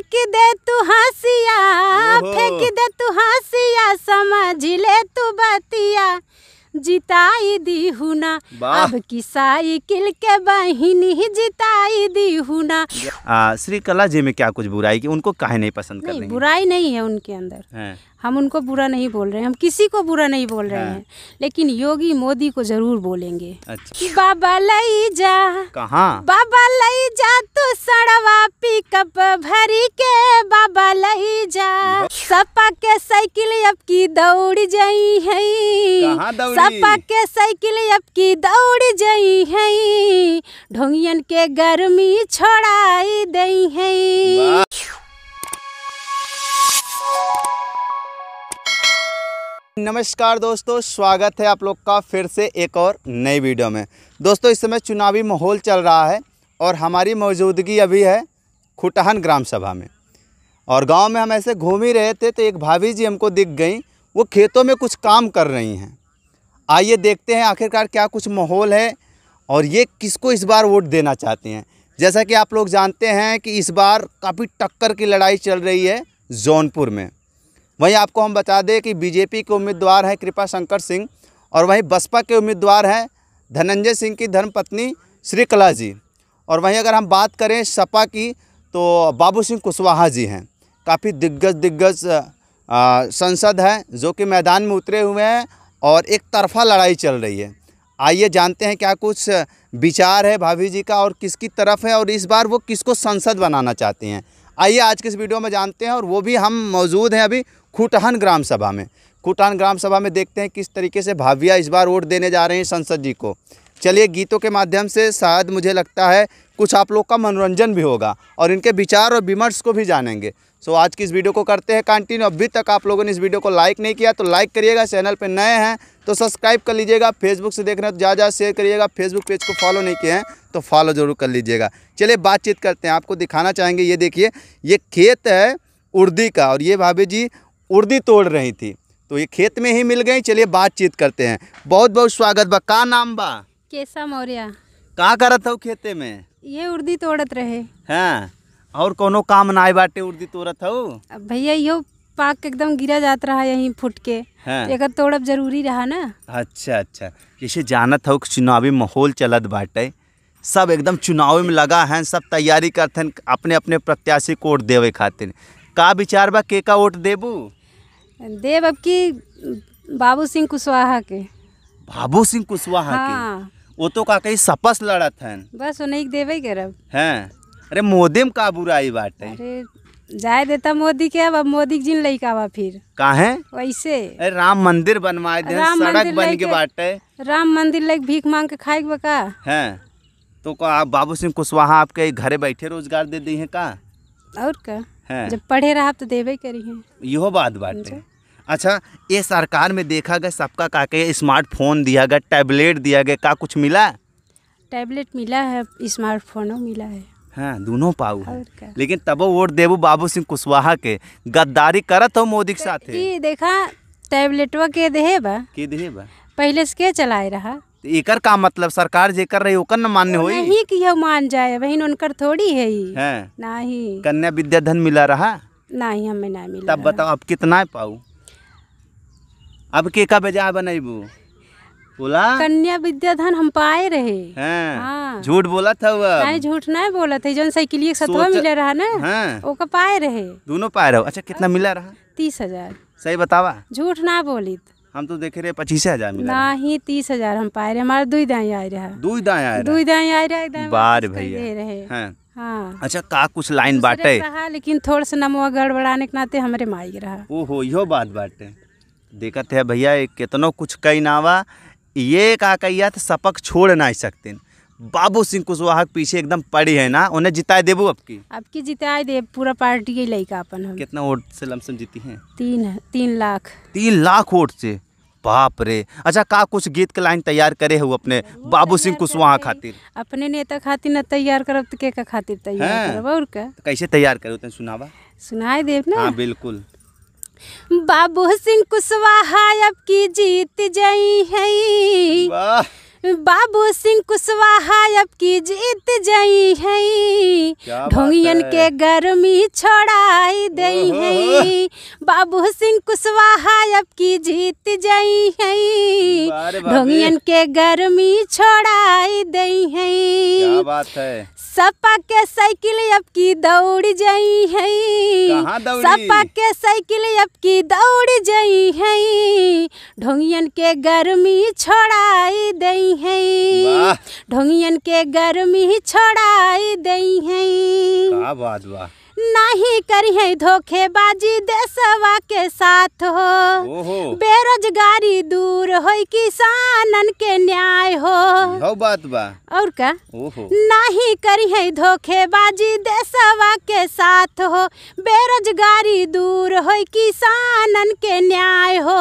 फेंक दे तू हंसिया फेंक दे तू हंसिया समझ ले तू बतिया जिताई दी हुना अब की साइकिल के बहिनी ही जिताई दी हुना आ, श्री कला जी में क्या कुछ बुराई की उनको काहे नहीं पसंद नहीं, करनी बुराई नहीं है उनके अंदर हम उनको बुरा नहीं बोल रहे हैं हम किसी को बुरा नहीं बोल रहे हाँ। हैं लेकिन योगी मोदी को जरूर बोलेंगे अच्छा। बाबा लई जा कहा बाबा लई जा तो सड़वा पिकअप भरी के बाबा लई जा सपा के साइकिल अब की दौड़ जाई है सपा के साइकिल अब की दौड़ जाई है ढोंगियन के गर्मी छोड़ाई दई है नमस्कार दोस्तों स्वागत है आप लोग का फिर से एक और नई वीडियो में दोस्तों इस समय चुनावी माहौल चल रहा है और हमारी मौजूदगी अभी है खुटहन ग्राम सभा में और गांव में हम ऐसे घूम ही रहे थे तो एक भाभी जी हमको दिख गई वो खेतों में कुछ काम कर रही हैं आइए देखते हैं आखिरकार क्या कुछ माहौल है और ये किसको इस बार वोट देना चाहते हैं जैसा कि आप लोग जानते हैं कि इस बार काफ़ी टक्कर की लड़ाई चल रही है जौनपुर में वहीं आपको हम बता दें कि बीजेपी के उम्मीदवार हैं कृपा शंकर सिंह और वहीं बसपा के उम्मीदवार हैं धनंजय सिंह की धर्मपत्नी श्रीकला जी और वहीं अगर हम बात करें सपा की तो बाबू सिंह कुशवाहा जी हैं काफ़ी दिग्गज दिग्गज संसद हैं जो कि मैदान में उतरे हुए हैं और एक तरफा लड़ाई चल रही है आइए जानते हैं क्या कुछ विचार है भाभी जी का और किसकी तरफ है और इस बार वो किसको संसद बनाना चाहते हैं आइए आज के इस वीडियो में जानते हैं और वो भी हम मौजूद हैं अभी कुटहन ग्राम सभा में कुटहन ग्राम सभा में देखते हैं किस तरीके से भाविया इस बार वोट देने जा रहे हैं संसद जी को चलिए गीतों के माध्यम से शायद मुझे लगता है कुछ आप लोग का मनोरंजन भी होगा और इनके विचार और विमर्श को भी जानेंगे सो आज की इस वीडियो को करते हैं कंटिन्यू अभी तक आप लोगों ने इस वीडियो को लाइक नहीं किया तो लाइक करिएगा चैनल पर नए हैं तो सब्सक्राइब कर लीजिएगा फेसबुक से देख रहे हैं तो ज़्यादा शेयर करिएगा फेसबुक पेज को फॉलो नहीं किए हैं तो फॉलो ज़रूर कर लीजिएगा चलिए बातचीत करते हैं आपको दिखाना चाहेंगे ये देखिए ये खेत है उर्दी का और ये भाभी जी उर्दी तोड़ रही थी तो ये खेत में ही मिल गई चलिए बातचीत करते हैं बहुत बहुत स्वागत बा का नाम बा केसा मौर्य कहाँ करत हो खेते में ये उर्दी तोड़त रहे हाँ और कोनो काम ना बाटे उर्दी तोड़त हो भैया यो पाक एकदम गिरा जात रहा यहीं फुट के हाँ। एक तोड़ब जरूरी रहा ना अच्छा अच्छा जैसे जानत हो चुनावी माहौल चलत बाटे सब एकदम चुनाव में लगा है सब तैयारी करते हैं अपने अपने प्रत्याशी को वोट देवे खातिर का विचार बा के का वोट देबू देव अब की बाबू सिंह कुशवाहा के बाबू सिंह कुशवाहा हाँ। के वो तो का कहीं सपस लड़त हन बस उन्हें देवे करब हैं अरे मोदी में का बुराई बाटे है जाए देता मोदी के अब अब मोदी जिन वा फिर का है वैसे अरे राम मंदिर बनवाए दे सड़क बन के बाटे राम मंदिर लग भीख मांग के खाए का हैं तो का बाबू सिंह कुशवाहा आपके घरे बैठे रोजगार दे दी है का और का जब पढ़े रहा तो देवे करी है यो बात बात है अच्छा ये सरकार में देखा गया सबका का के स्मार्टफोन दिया गया टैबलेट दिया गया का कुछ मिला टैबलेट मिला है स्मार्टफोनो मिला है हाँ दोनों पाऊ लेकिन तब वोट देबू बाबू सिंह कुशवाहा के गद्दारी करत हो मोदी के तो साथ देखा टैबलेटवा के देहे बा पहले से क्या चलाए रहा तो एकर का मतलब सरकार जे कर रही ओकर न मान्य हो नहीं कि मान जाए बहन उनकर थोड़ी है ही है नहीं कन्या विद्या धन मिला रहा नहीं हमें नहीं मिला तब बताओ अब कितना पाऊ अब के का बजा बनेबू बोला कन्या विद्या धन हम पाए रहे हाँ। झूठ बोला था वह नहीं झूठ नहीं बोला था जो साइकिल सतवा मिला रहा ना हाँ। ओका पाए रहे दोनों पाए रहो अच्छा कितना हाँ। मिला रहा तीस हजार सही बतावा झूठ ना बोली हम तो देख रहे पच्चीस हजार ना ही तीस हजार हम पाए रहे हमारे दुई दाई आ रहा दुई दाई आ आए दुई दाई आ रहा एकदम बार भैया दे रहे हैं हाँ।, हाँ। अच्छा का कुछ लाइन बाटे लेकिन थोड़ा सा नमवा गड़बड़ाने के नाते हमारे माई रहा ओ हो यो बात बाटे देखते है भैया कितनो कुछ कई नावा ये का कहिया तो सपक छोड़ ना सकते बाबू सिंह कुशवाहा के पीछे एकदम पड़ी है ना उन्हें जिताए देबो आपकी आपकी जिताए दे पूरा पार्टी के लड़का अपन हम कितना वोट से लमसम जीती है तीन तीन लाख तीन लाख वोट से बाप रे अच्छा का कुछ गीत के लाइन तैयार करे हो अपने बाबू सिंह कुशवाहा खातिर अपने नेता खातिर न तैयार करब तो के का खातिर तैयार करब और तो कैसे तैयार करो तुम सुनावा सुनाई देव ना हाँ बिल्कुल बाबू सिंह कुशवाहा अब की जीत जई है बाबू सिंह कुशवाहा अब की जीत जई है ढोंगियन के गर्मी छोड़ाई दई है बाबू सिंह कुशवाहा अब की जीत जई है ढोंगियन के गर्मी छोड़ाई दई है सपा के साइकिल अब की दौड़ जई है सपा के साइकिल अब की दौड़ जई है ढोंगियन के गर्मी छोड़ाई दई है ढोंगियन के गर्मी छोड़ाई दई है का बात वाह नहीं करी है धोखेबाजी देशवा के साथ हो बेरोजगारी दूर हो किसानन के न्याय हो हो बात बा और का नहीं करी है धोखेबाजी देशवा के साथ हो बेरोजगारी दूर हो किसानन के न्याय हो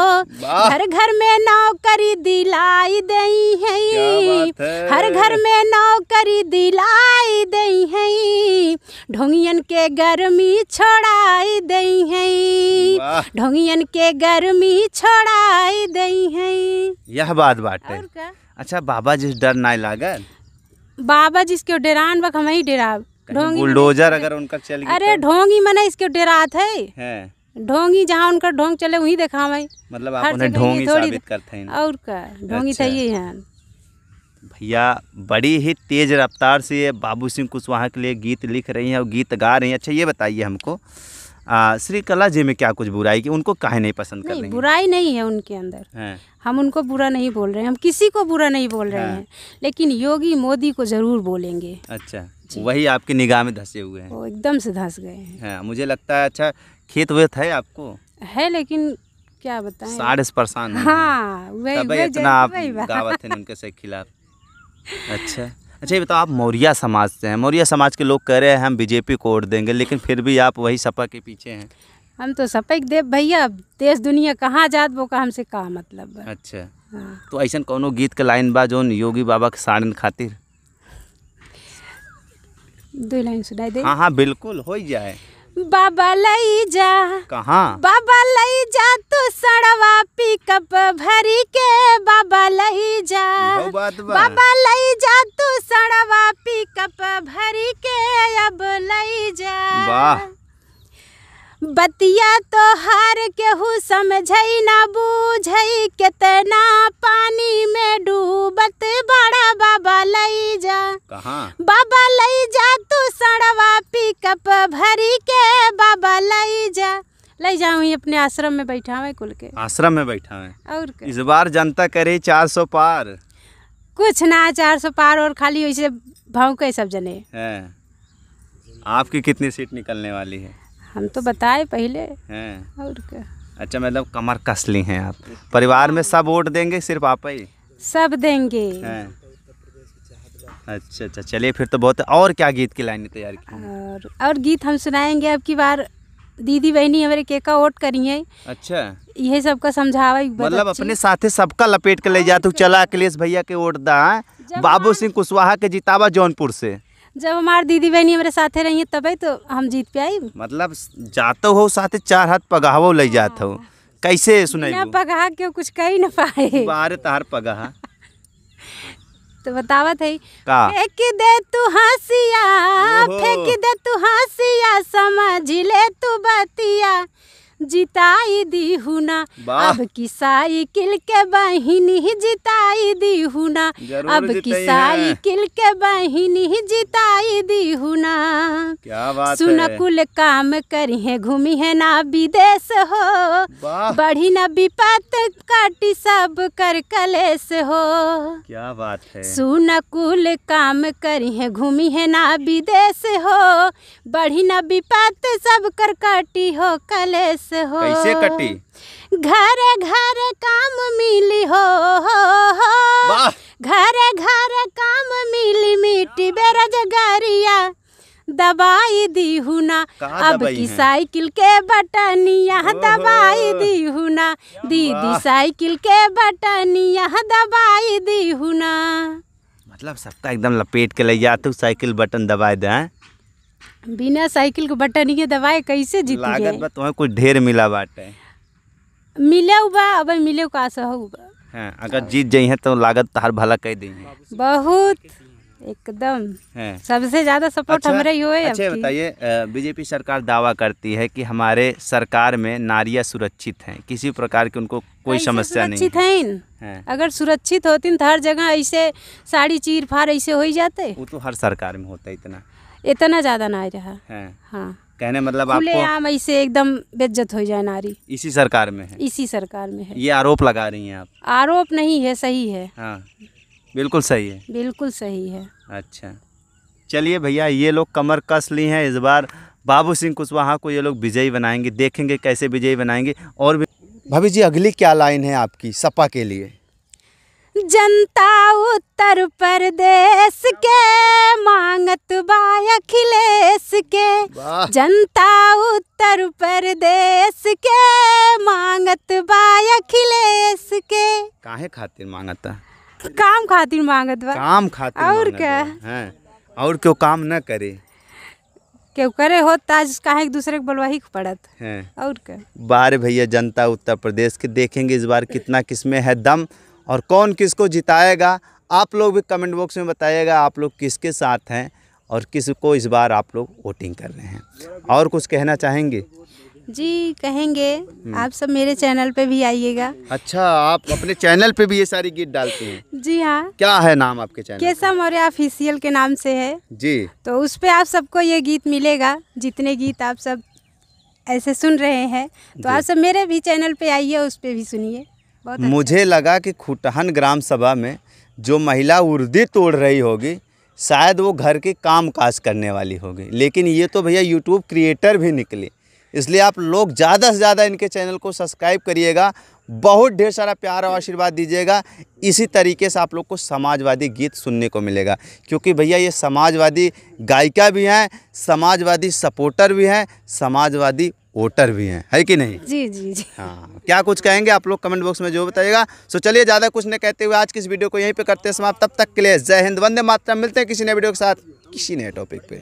हर घर में नौकरी दिलाई दई है हर घर में नौकरी दिलाई दई है ढोंगियन के गर... गर्मी छोड़ाई दई है ढोंगियन के गर्मी छोड़ाई दई है यह बात बात है अच्छा बाबा जिस डर ना लागल बाबा जिसके डेरान बक हम ही डेराब ढोंगी बुलडोजर अगर उनका चल गया अरे ढोंगी मने इसके डेरात है, है। ढोंगी जहाँ उनका ढोंग चले वही देखा मतलब आप उन्हें ढोंगी साबित करते हैं और का ढोंगी सही तो अच्छा। है भैया बड़ी ही तेज़ रफ्तार से ये बाबू सिंह कुशवाहा के लिए गीत लिख रही हैं और गीत गा रही हैं अच्छा ये बताइए हमको श्री कला जी में क्या कुछ बुराई की उनको काहे नहीं पसंद नहीं, कर रही बुराई नहीं है उनके अंदर है। हम उनको बुरा नहीं बोल रहे हैं हम किसी को बुरा नहीं बोल रहे हैं लेकिन योगी मोदी को ज़रूर बोलेंगे अच्छा वही आपकी निगाह में धसे हुए हैं एकदम से धस गए हैं हाँ, मुझे लगता है अच्छा खेत वेत है आपको है लेकिन क्या बताएं साढ़े परेशान हाँ वही इतना आप गावत उनके खिलाफ अच्छा अच्छा ये बताओ आप मौर्या समाज से हैं मौर्या समाज के लोग कह रहे हैं हम बीजेपी को वोट देंगे लेकिन फिर भी आप वही सपा के पीछे हैं हम तो सपा के देव भैया देश दुनिया कहाँ जात वो का हमसे कहा मतलब अच्छा हाँ। तो ऐसा कोनो गीत का लाइन बा जो योगी बाबा के साड़न खातिर दो लाइन सुनाई दे हाँ हाँ बिल्कुल हो जाए बाबा लई जा कहा बाबा लई जा तू सड़वा पिकअप भरी के बाबा लई जा बाबा लई जा तू सड़वा पिकअप भरी के अब लई जा बतिया तो हार केहू समझ समझई ना बूझई कितना पानी में डूबत बड़ा बाबा लई जा अपने आश्रम में बैठा हुए कुल के आश्रम में बैठा और क्या? इस बार जनता करे चार सौ पार कुछ ना चार सौ पार और खाली वैसे के सब जने आपकी कितनी सीट निकलने वाली है हम तो बताए पहले और क्या अच्छा मतलब कमर कस ली हैं आप परिवार में सब वोट देंगे सिर्फ आप ही सब देंगे अच्छा अच्छा चलिए फिर तो बहुत और क्या गीत की लाइन तैयार की और और गीत हम सुनाएंगे अब की बार दीदी बहनी हमारे के का वोट करिए अच्छा यही सबका समझावा मतलब अपने साथे सबका लपेट के ले जाते चला अखिलेश भैया के वोट दा बाबू सिंह कुशवाहा के जितावा जौनपुर से जब हमारे दीदी बहनी हमारे साथे रही तबे तो हम जीत पे आई मतलब जाते हो साथे चार हाथ पगावो ले जाते हो हाँ। कैसे सुनाई पगाह क्यों कुछ कही ना पाए बारे तार पगाहा तो बतावत है फेंक दे तू हंसिया फेंक दे तू हंसिया समझ ले तू बतिया जिताई दी हुना अब की साइकिल के बहिनी जिताई दी हुना अब की साइकिल के बहिनी जिताई दी हुना क्या बात सुन कुल काम करी है घूमी है ना विदेश हो बढ़ी ना विपत काटी सब कर कलेस हो क्या बात है सुन कुल काम करी है घूमी है ना विदेश हो बढ़ी ना विपत सब कर काटी हो कलेस हो कैसे कटी घर घर काम मिली हो, घर घर काम मिली मिट्टी बेरोजगारिया दवाई दी हुना अब की साइकिल के बटनिया दवाई दी हुना दीदी साइकिल के बटनिया दवाई दी हुना मतलब सबका एकदम लपेट के ले जाते साइकिल बटन दबाए दे बिना साइकिल के बटन के दबाए कैसे जीत लागत बा तुम्हें कुछ ढेर मिला बाटे मिले बा अब मिले का सह हो अगर जीत जई है तो लागत तार तो भला कह दी बहुत एकदम हाँ। सबसे ज्यादा सपोर्ट अच्छा, हमरे ही हुए अच्छा बताइए बीजेपी सरकार दावा करती है कि हमारे सरकार में नारियां सुरक्षित हैं किसी प्रकार की उनको कोई समस्या नहीं है, है। हाँ। अगर सुरक्षित होती तो हर जगह ऐसे साड़ी चीर फाड़ ऐसे हो ही जाते वो तो हर सरकार में होता है इतना इतना ज़्यादा ना रहा है हाँ कहने मतलब आपको आम ऐसे एकदम बेज्जत हो जाए नारी इसी सरकार में है इसी सरकार में है ये आरोप लगा रही हैं आप आरोप नहीं है सही है हाँ बिल्कुल सही है बिल्कुल सही है अच्छा चलिए भैया ये लोग कमर कस ली हैं इस बार बाबू सिंह कुशवाहा को ये लोग विजयी बनाएंगे देखेंगे कैसे विजयी बनाएंगे और भाभी जी अगली क्या लाइन है आपकी सपा के लिए जनता उत्तर प्रदेश के अखिलेश के जनता उत्तर प्रदेश के मांगत बा अखिलेश के काहे खातिर मांगता काम खातिर मांगत बा काम खातिर और क्या है और क्यों काम न करे क्यों करे होता तो काहे एक दूसरे को बलवाही को पड़त है और क्या बार भैया जनता उत्तर प्रदेश के देखेंगे इस बार कितना किसमें है दम और कौन किसको जिताएगा आप लोग भी कमेंट बॉक्स में बताइएगा आप लोग किसके साथ हैं और किस को इस बार आप लोग वोटिंग कर रहे हैं और कुछ कहना चाहेंगे जी कहेंगे हम्म। आप सब मेरे चैनल पे भी आइएगा अच्छा आप अपने चैनल पे भी ये सारी गीत डालते हैं जी हाँ क्या है नाम आपके चैनल केशव मौर्य ऑफिसियल के नाम से है जी तो उस पर आप सबको ये गीत मिलेगा जितने गीत आप सब ऐसे सुन रहे हैं तो आप सब मेरे भी चैनल पे आइए उस पर भी सुनिए अच्छा। मुझे लगा कि खुटहन ग्राम सभा में जो महिला उर्दी तोड़ रही होगी शायद वो घर के काम काज करने वाली होगी लेकिन ये तो भैया यूट्यूब क्रिएटर भी निकले इसलिए आप लोग ज़्यादा से ज़्यादा इनके चैनल को सब्सक्राइब करिएगा बहुत ढेर सारा प्यार और आशीर्वाद दीजिएगा इसी तरीके से आप लोग को समाजवादी गीत सुनने को मिलेगा क्योंकि भैया ये समाजवादी गायिका भी हैं समाजवादी सपोर्टर भी हैं समाजवादी वोटर भी हैं है कि नहीं जी जी जी हाँ क्या कुछ कहेंगे आप लोग कमेंट बॉक्स में जो बताइएगा सो चलिए ज़्यादा कुछ नहीं कहते हुए आज की इस वीडियो को यहीं पे करते हैं समाप्त तब तक के लिए जय हिंद वंदे मात्रा मिलते हैं किसी नए वीडियो के साथ किसी नए टॉपिक पे